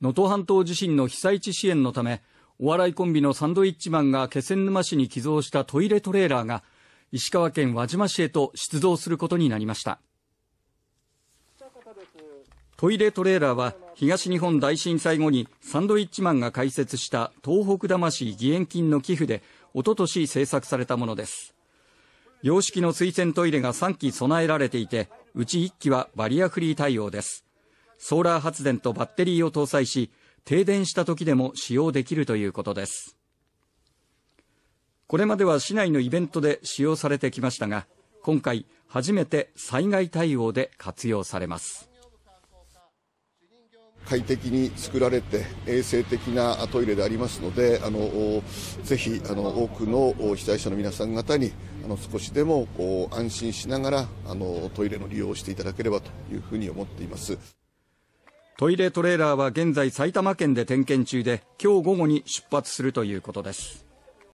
能登半島地震の被災地支援のためお笑いコンビのサンドイッチマンが気仙沼市に寄贈したトイレトレーラーが石川県輪島市へと出動することになりましたトイレトレーラーは東日本大震災後にサンドイッチマンが開設した東北魂義援金の寄付でおととし制作されたものです洋式の水洗トイレが3基備えられていてうち1機はバリアフリー対応ですソーラー発電とバッテリーを搭載し停電した時でも使用できるということですこれまでは市内のイベントで使用されてきましたが今回初めて災害対応で活用されます快適に作られて衛生的なトイレでありますのであのぜひあの多くの被災者の皆さん方にあの少しでも安心しながらあのトイレの利用をしていただければというふうに思っています。トイレトレーラーは現在埼玉県で点検中で今日午後に出発するということです